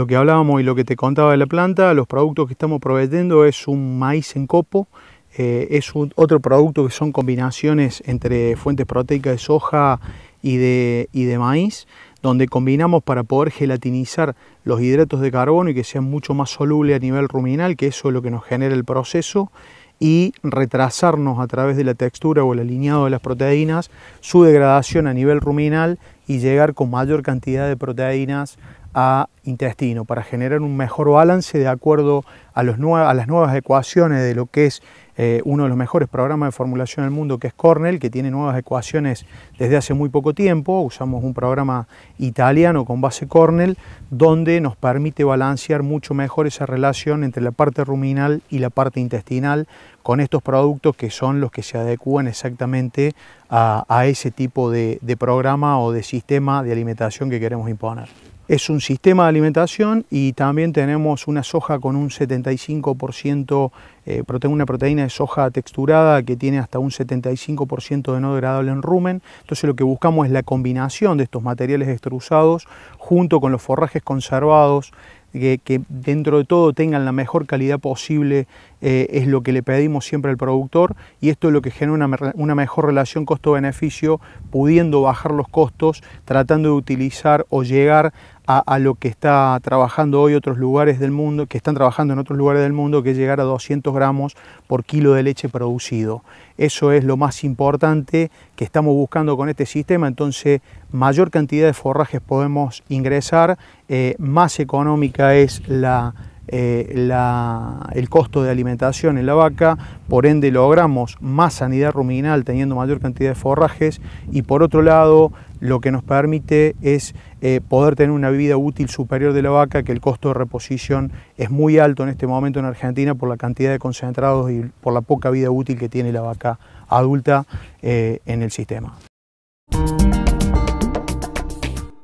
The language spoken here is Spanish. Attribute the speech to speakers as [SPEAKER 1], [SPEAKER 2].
[SPEAKER 1] lo que hablábamos y lo que te contaba de la planta, los productos que estamos proveyendo es un maíz en copo, eh, es otro producto que son combinaciones entre fuentes proteicas de soja y de, y de maíz, donde combinamos para poder gelatinizar los hidratos de carbono y que sean mucho más solubles a nivel ruminal, que eso es lo que nos genera el proceso, y retrasarnos a través de la textura o el alineado de las proteínas su degradación a nivel ruminal y llegar con mayor cantidad de proteínas a intestino para generar un mejor balance de acuerdo a, los a las nuevas ecuaciones de lo que es eh, uno de los mejores programas de formulación del mundo que es Cornell, que tiene nuevas ecuaciones desde hace muy poco tiempo. Usamos un programa italiano con base Cornell, donde nos permite balancear mucho mejor esa relación entre la parte ruminal y la parte intestinal con estos productos que son los que se adecúan exactamente a, ese tipo de programa o de sistema de alimentación que queremos imponer. Es un sistema de alimentación y también tenemos una soja con un 75%, eh, una proteína de soja texturada que tiene hasta un 75% de no degradable en rumen. Entonces lo que buscamos es la combinación de estos materiales extrusados junto con los forrajes conservados que, dentro de todo tengan la mejor calidad posible eh, es lo que le pedimos siempre al productor y esto es lo que genera una, una mejor relación costo-beneficio, pudiendo bajar los costos, tratando de utilizar o llegar a, lo que está trabajando hoy otros lugares del mundo, que están trabajando en otros lugares del mundo, que es llegar a 200 gramos por kilo de leche producido. Eso es lo más importante que estamos buscando con este sistema, entonces mayor cantidad de forrajes podemos ingresar, eh, más económica es la, eh, el costo de alimentación en la vaca, por ende logramos más sanidad ruminal teniendo mayor cantidad de forrajes y por otro lado lo que nos permite es eh, poder tener una vida útil superior de la vaca, que el costo de reposición es muy alto en este momento en Argentina por la cantidad de concentrados y por la poca vida útil que tiene la vaca adulta eh, en el sistema.